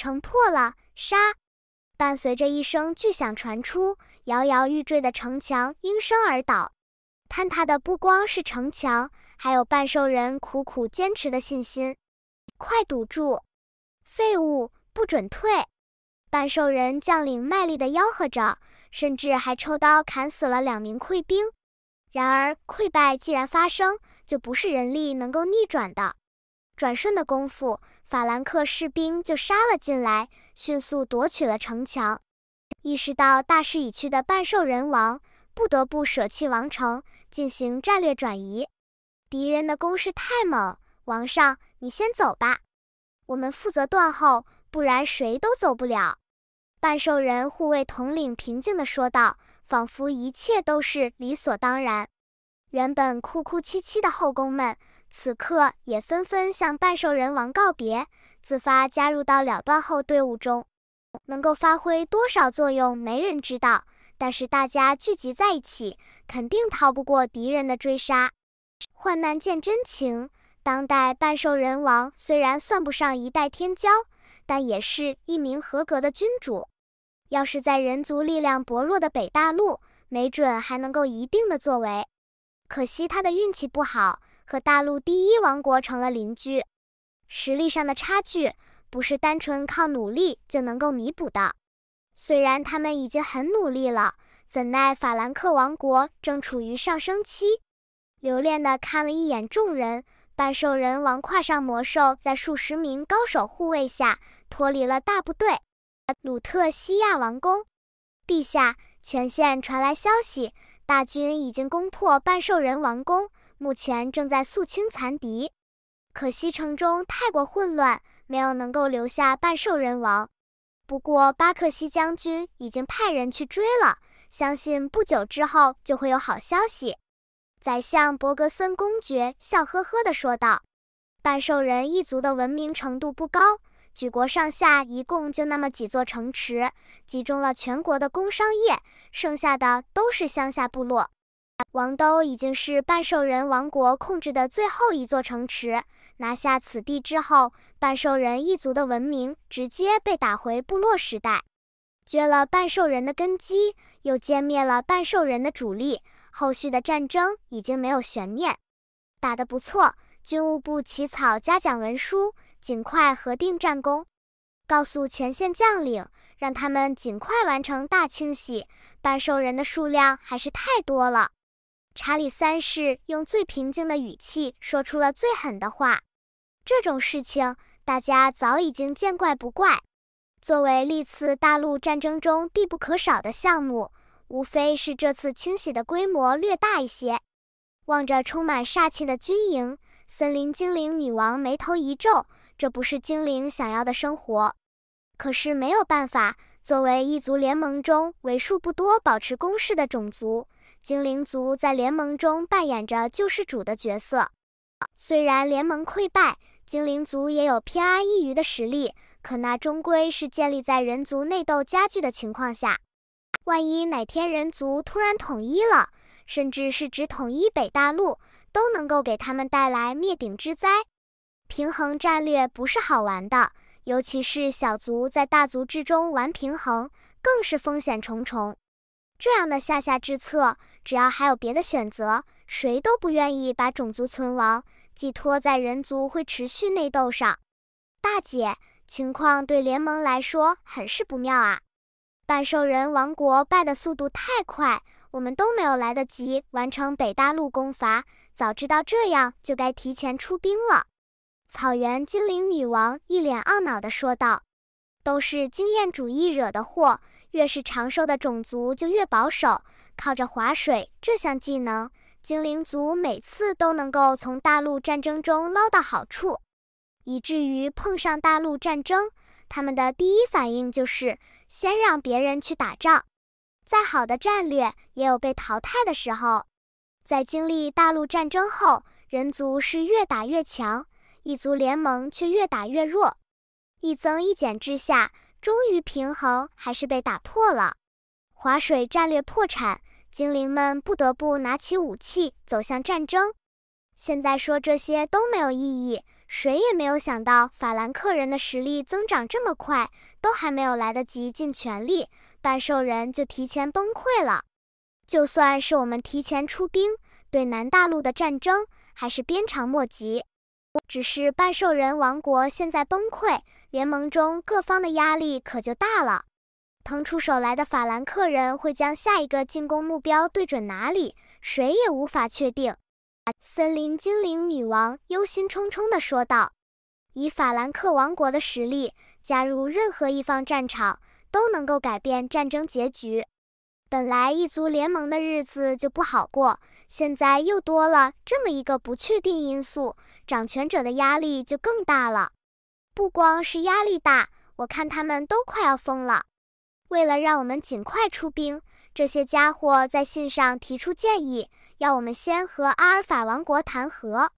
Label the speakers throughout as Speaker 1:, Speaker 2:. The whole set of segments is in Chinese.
Speaker 1: 城破了，杀！伴随着一声巨响传出，摇摇欲坠的城墙应声而倒。坍塌的不光是城墙，还有半兽人苦苦坚持的信心。快堵住！废物，不准退！半兽人将领卖力地吆喝着，甚至还抽刀砍死了两名溃兵。然而溃败既然发生，就不是人力能够逆转的。转瞬的功夫，法兰克士兵就杀了进来，迅速夺取了城墙。意识到大势已去的半兽人王，不得不舍弃王城，进行战略转移。敌人的攻势太猛，王上，你先走吧，我们负责断后，不然谁都走不了。半兽人护卫统领平静地说道，仿佛一切都是理所当然。原本哭哭啼啼的后宫们。此刻也纷纷向半兽人王告别，自发加入到了断后队伍中。能够发挥多少作用，没人知道。但是大家聚集在一起，肯定逃不过敌人的追杀。患难见真情。当代半兽人王虽然算不上一代天骄，但也是一名合格的君主。要是在人族力量薄弱的北大陆，没准还能够一定的作为。可惜他的运气不好。和大陆第一王国成了邻居，实力上的差距不是单纯靠努力就能够弥补的。虽然他们已经很努力了，怎奈法兰克王国正处于上升期。留恋的看了一眼众人，半兽人王跨上魔兽，在数十名高手护卫下脱离了大部队。鲁特西亚王宫，陛下，前线传来消息，大军已经攻破半兽人王宫。目前正在肃清残敌，可惜城中太过混乱，没有能够留下半兽人王。不过巴克西将军已经派人去追了，相信不久之后就会有好消息。宰相伯格森公爵笑呵呵地说道：“半兽人一族的文明程度不高，举国上下一共就那么几座城池，集中了全国的工商业，剩下的都是乡下部落。”王都已经是半兽人王国控制的最后一座城池，拿下此地之后，半兽人一族的文明直接被打回部落时代，撅了半兽人的根基，又歼灭了半兽人的主力，后续的战争已经没有悬念。打得不错，军务部起草嘉奖文书，尽快核定战功，告诉前线将领，让他们尽快完成大清洗。半兽人的数量还是太多了。查理三世用最平静的语气说出了最狠的话。这种事情，大家早已经见怪不怪。作为历次大陆战争中必不可少的项目，无非是这次清洗的规模略大一些。望着充满煞气的军营，森林精灵女王眉头一皱：这不是精灵想要的生活。可是没有办法。作为异族联盟中为数不多保持攻势的种族，精灵族在联盟中扮演着救世主的角色。虽然联盟溃败，精灵族也有偏安一隅的实力，可那终归是建立在人族内斗加剧的情况下。万一哪天人族突然统一了，甚至是只统一北大陆，都能够给他们带来灭顶之灾。平衡战略不是好玩的。尤其是小族在大族之中玩平衡，更是风险重重。这样的下下之策，只要还有别的选择，谁都不愿意把种族存亡寄托在人族会持续内斗上。大姐，情况对联盟来说很是不妙啊！半兽人王国败的速度太快，我们都没有来得及完成北大陆攻伐。早知道这样，就该提前出兵了。草原精灵女王一脸懊恼的说道：“都是经验主义惹的祸。越是长寿的种族就越保守，靠着划水这项技能，精灵族每次都能够从大陆战争中捞到好处。以至于碰上大陆战争，他们的第一反应就是先让别人去打仗。再好的战略也有被淘汰的时候。在经历大陆战争后，人族是越打越强。”一族联盟却越打越弱，一增一减之下，终于平衡还是被打破了。划水战略破产，精灵们不得不拿起武器走向战争。现在说这些都没有意义，谁也没有想到法兰克人的实力增长这么快，都还没有来得及尽全力，半兽人就提前崩溃了。就算是我们提前出兵，对南大陆的战争还是鞭长莫及。只是半兽人王国现在崩溃，联盟中各方的压力可就大了。腾出手来的法兰克人会将下一个进攻目标对准哪里，谁也无法确定。森林精灵女王忧心忡忡地说道：“以法兰克王国的实力，加入任何一方战场，都能够改变战争结局。”本来异族联盟的日子就不好过，现在又多了这么一个不确定因素，掌权者的压力就更大了。不光是压力大，我看他们都快要疯了。为了让我们尽快出兵，这些家伙在信上提出建议，要我们先和阿尔法王国谈和，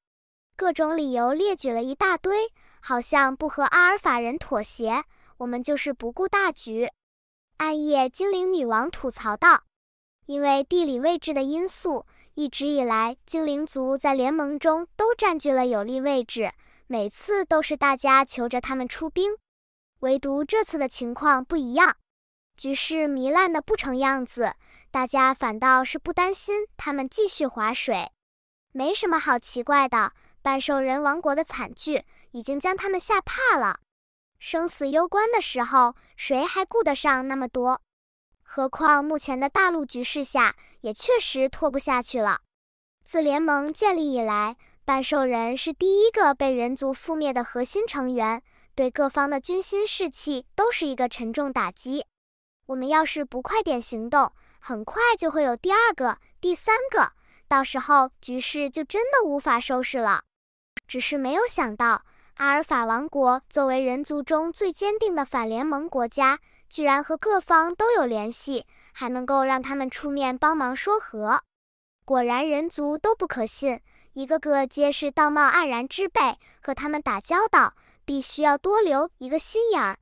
Speaker 1: 各种理由列举了一大堆，好像不和阿尔法人妥协，我们就是不顾大局。暗夜精灵女王吐槽道：“因为地理位置的因素，一直以来精灵族在联盟中都占据了有利位置，每次都是大家求着他们出兵。唯独这次的情况不一样，局势糜烂的不成样子，大家反倒是不担心他们继续划水，没什么好奇怪的。半兽人王国的惨剧已经将他们吓怕了。”生死攸关的时候，谁还顾得上那么多？何况目前的大陆局势下，也确实拖不下去了。自联盟建立以来，半兽人是第一个被人族覆灭的核心成员，对各方的军心士气都是一个沉重打击。我们要是不快点行动，很快就会有第二个、第三个，到时候局势就真的无法收拾了。只是没有想到。阿尔法王国作为人族中最坚定的反联盟国家，居然和各方都有联系，还能够让他们出面帮忙说和。果然，人族都不可信，一个个皆是道貌岸然之辈，和他们打交道，必须要多留一个心眼儿。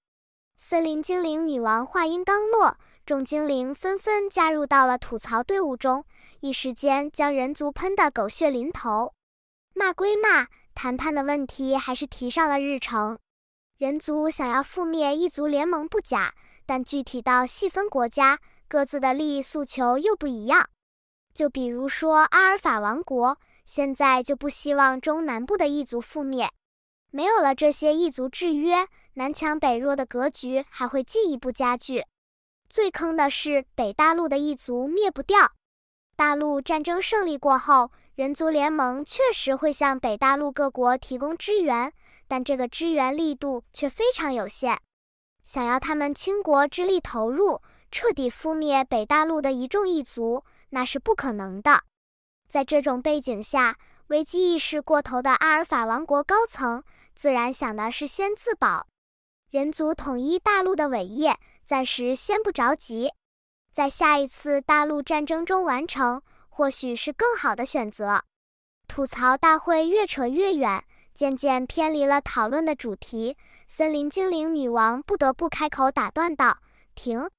Speaker 1: 森林精灵女王话音刚落，众精灵纷纷加入到了吐槽队伍中，一时间将人族喷得狗血淋头。骂归骂。谈判的问题还是提上了日程。人族想要覆灭异族联盟不假，但具体到细分国家，各自的利益诉求又不一样。就比如说阿尔法王国，现在就不希望中南部的异族覆灭。没有了这些异族制约，南强北弱的格局还会进一步加剧。最坑的是北大陆的异族灭不掉。大陆战争胜利过后。人族联盟确实会向北大陆各国提供支援，但这个支援力度却非常有限。想要他们倾国之力投入，彻底覆灭北大陆的一众一族，那是不可能的。在这种背景下，危机意识过头的阿尔法王国高层，自然想的是先自保。人族统一大陆的伟业，暂时先不着急，在下一次大陆战争中完成。或许是更好的选择。吐槽大会越扯越远，渐渐偏离了讨论的主题。森林精灵女王不得不开口打断道：“停，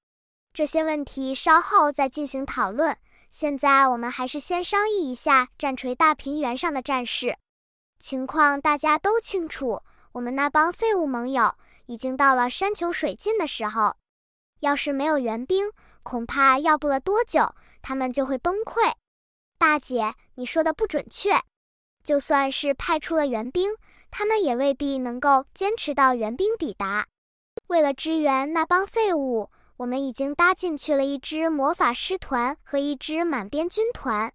Speaker 1: 这些问题稍后再进行讨论。现在我们还是先商议一下战锤大平原上的战事情况。大家都清楚，我们那帮废物盟友已经到了山穷水尽的时候。要是没有援兵，恐怕要不了多久，他们就会崩溃。”大姐，你说的不准确。就算是派出了援兵，他们也未必能够坚持到援兵抵达。为了支援那帮废物，我们已经搭进去了一支魔法师团和一支满编军团。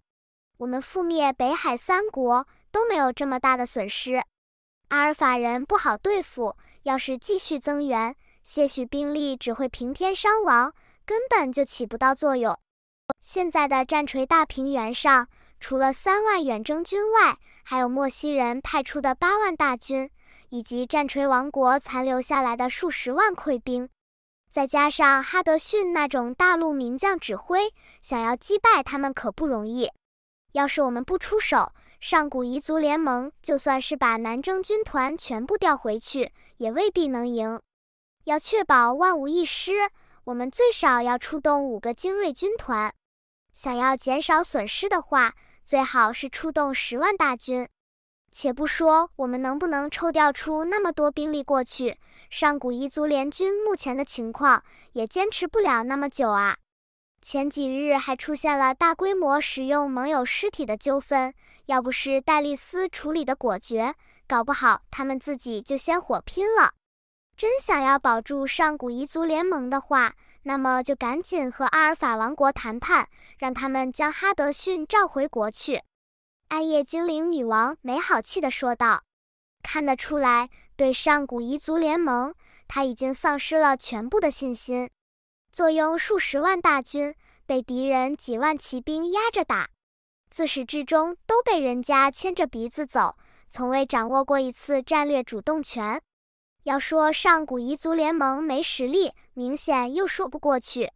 Speaker 1: 我们覆灭北海三国都没有这么大的损失。阿尔法人不好对付，要是继续增援，些许兵力只会平添伤亡，根本就起不到作用。现在的战锤大平原上，除了三万远征军外，还有莫西人派出的八万大军，以及战锤王国残留下来的数十万溃兵，再加上哈德逊那种大陆名将指挥，想要击败他们可不容易。要是我们不出手，上古彝族联盟就算是把南征军团全部调回去，也未必能赢。要确保万无一失。我们最少要出动五个精锐军团，想要减少损失的话，最好是出动十万大军。且不说我们能不能抽调出那么多兵力过去，上古彝族联军目前的情况也坚持不了那么久啊。前几日还出现了大规模使用盟友尸体的纠纷，要不是戴丽丝处理的果决，搞不好他们自己就先火拼了。真想要保住上古彝族联盟的话，那么就赶紧和阿尔法王国谈判，让他们将哈德逊召回国去。”暗夜精灵女王没好气地说道。看得出来，对上古彝族联盟，他已经丧失了全部的信心。坐拥数十万大军，被敌人几万骑兵压着打，自始至终都被人家牵着鼻子走，从未掌握过一次战略主动权。要说上古彝族联盟没实力，明显又说不过去。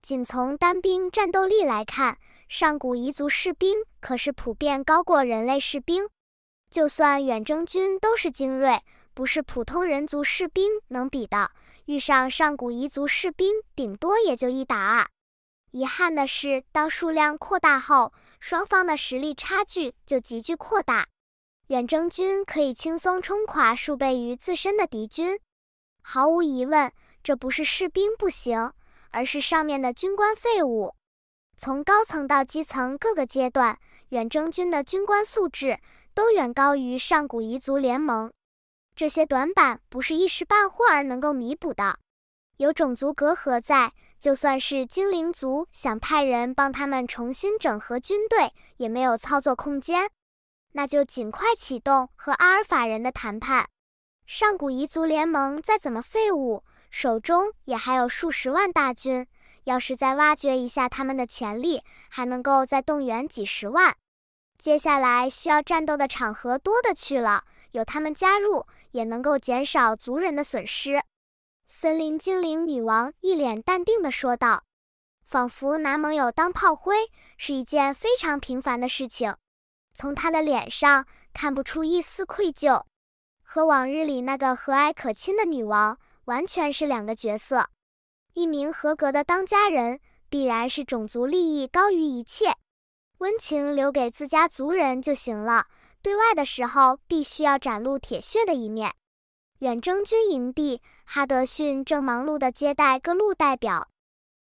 Speaker 1: 仅从单兵战斗力来看，上古彝族士兵可是普遍高过人类士兵。就算远征军都是精锐，不是普通人族士兵能比的。遇上上古彝族士兵，顶多也就一打二。遗憾的是，当数量扩大后，双方的实力差距就急剧扩大。远征军可以轻松冲垮数倍于自身的敌军，毫无疑问，这不是士兵不行，而是上面的军官废物。从高层到基层各个阶段，远征军的军官素质都远高于上古彝族联盟。这些短板不是一时半会儿能够弥补的。有种族隔阂在，就算是精灵族想派人帮他们重新整合军队，也没有操作空间。那就尽快启动和阿尔法人的谈判。上古彝族联盟再怎么废物，手中也还有数十万大军。要是再挖掘一下他们的潜力，还能够再动员几十万。接下来需要战斗的场合多的去了，有他们加入，也能够减少族人的损失。森林精灵女王一脸淡定地说道，仿佛拿盟友当炮灰是一件非常平凡的事情。从他的脸上看不出一丝愧疚，和往日里那个和蔼可亲的女王完全是两个角色。一名合格的当家人，必然是种族利益高于一切，温情留给自家族人就行了。对外的时候，必须要展露铁血的一面。远征军营地，哈德逊正忙碌地接待各路代表。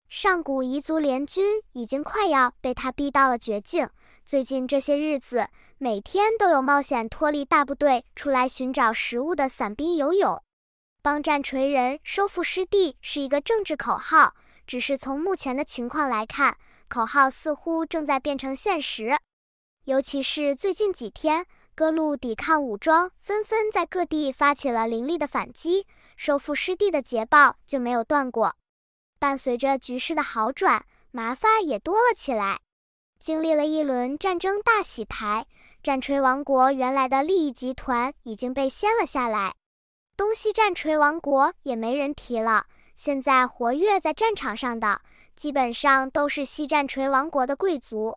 Speaker 1: 上古彝族联军已经快要被他逼到了绝境。最近这些日子，每天都有冒险脱离大部队出来寻找食物的伞兵游勇。帮战锤人收复失地是一个政治口号，只是从目前的情况来看，口号似乎正在变成现实。尤其是最近几天，各路抵抗武装纷纷在各地发起了凌厉的反击，收复失地的捷报就没有断过。伴随着局势的好转，麻烦也多了起来。经历了一轮战争大洗牌，战锤王国原来的利益集团已经被掀了下来，东西战锤王国也没人提了。现在活跃在战场上的，基本上都是西战锤王国的贵族，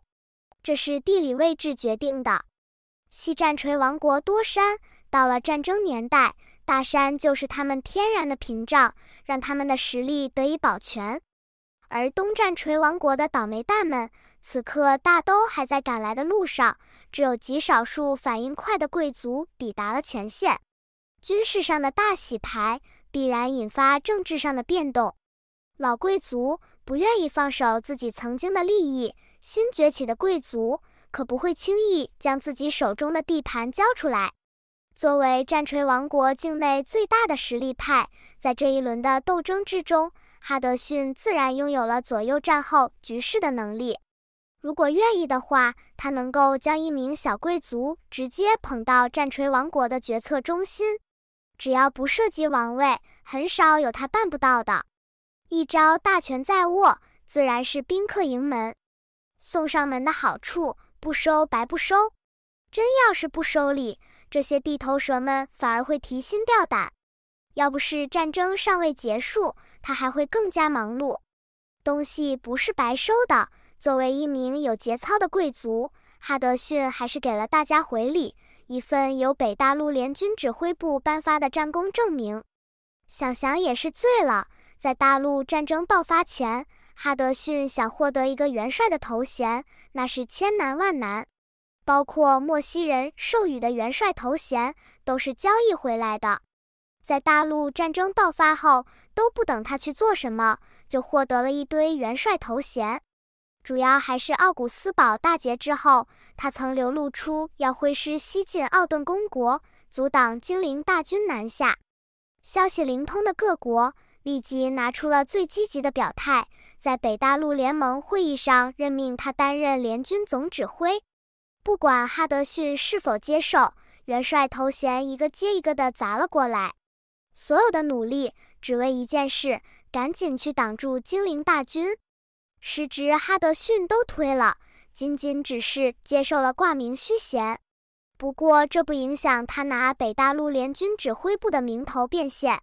Speaker 1: 这是地理位置决定的。西战锤王国多山，到了战争年代，大山就是他们天然的屏障，让他们的实力得以保全。而东战锤王国的倒霉蛋们。此刻大都还在赶来的路上，只有极少数反应快的贵族抵达了前线。军事上的大洗牌必然引发政治上的变动。老贵族不愿意放手自己曾经的利益，新崛起的贵族可不会轻易将自己手中的地盘交出来。作为战锤王国境内最大的实力派，在这一轮的斗争之中，哈德逊自然拥有了左右战后局势的能力。如果愿意的话，他能够将一名小贵族直接捧到战锤王国的决策中心。只要不涉及王位，很少有他办不到的。一朝大权在握，自然是宾客盈门。送上门的好处，不收白不收。真要是不收礼，这些地头蛇们反而会提心吊胆。要不是战争尚未结束，他还会更加忙碌。东西不是白收的。作为一名有节操的贵族，哈德逊还是给了大家回礼一份由北大陆联军指挥部颁发的战功证明。想想也是醉了，在大陆战争爆发前，哈德逊想获得一个元帅的头衔，那是千难万难，包括莫西人授予的元帅头衔都是交易回来的。在大陆战争爆发后，都不等他去做什么，就获得了一堆元帅头衔。主要还是奥古斯堡大捷之后，他曾流露出要挥师西进奥顿公国，阻挡精灵大军南下。消息灵通的各国立即拿出了最积极的表态，在北大陆联盟会议上任命他担任联军总指挥。不管哈德逊是否接受元帅头衔，一个接一个的砸了过来。所有的努力只为一件事：赶紧去挡住精灵大军。时值哈德逊都推了，仅仅只是接受了挂名虚衔。不过这不影响他拿北大陆联军指挥部的名头变现。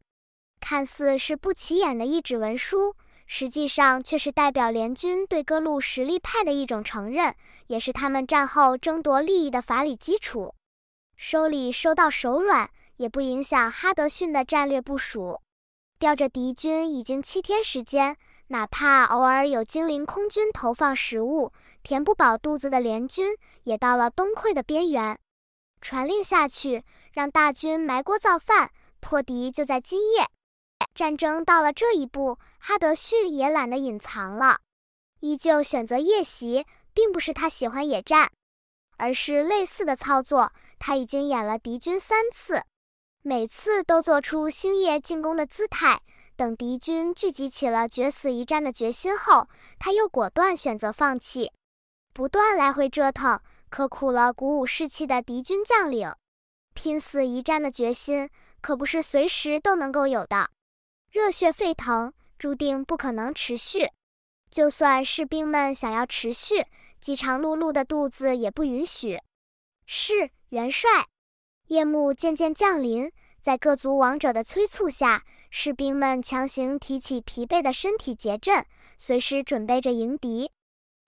Speaker 1: 看似是不起眼的一纸文书，实际上却是代表联军对各路实力派的一种承认，也是他们战后争夺利益的法理基础。收礼收到手软，也不影响哈德逊的战略部署。吊着敌军已经七天时间。哪怕偶尔有精灵空军投放食物，填不饱肚子的联军也到了崩溃的边缘。传令下去，让大军埋锅造饭，破敌就在今夜。战争到了这一步，哈德逊也懒得隐藏了，依旧选择夜袭，并不是他喜欢野战，而是类似的操作他已经演了敌军三次，每次都做出星夜进攻的姿态。等敌军聚集起了决死一战的决心后，他又果断选择放弃，不断来回折腾，可苦了鼓舞士气的敌军将领。拼死一战的决心可不是随时都能够有的，热血沸腾注定不可能持续。就算士兵们想要持续，饥肠辘辘的肚子也不允许。是元帅，夜幕渐渐降临，在各族王者的催促下。士兵们强行提起疲惫的身体结阵，随时准备着迎敌。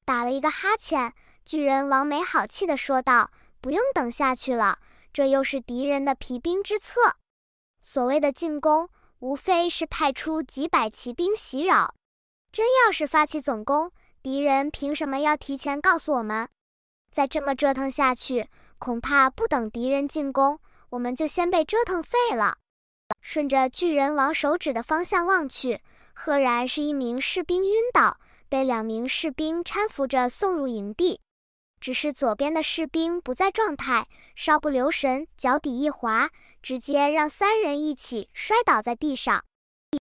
Speaker 1: 打了一个哈欠，巨人王没好气地说道：“不用等下去了，这又是敌人的疲兵之策。所谓的进攻，无非是派出几百骑兵袭扰。真要是发起总攻，敌人凭什么要提前告诉我们？再这么折腾下去，恐怕不等敌人进攻，我们就先被折腾废了。”顺着巨人王手指的方向望去，赫然是一名士兵晕倒，被两名士兵搀扶着送入营地。只是左边的士兵不在状态，稍不留神，脚底一滑，直接让三人一起摔倒在地上。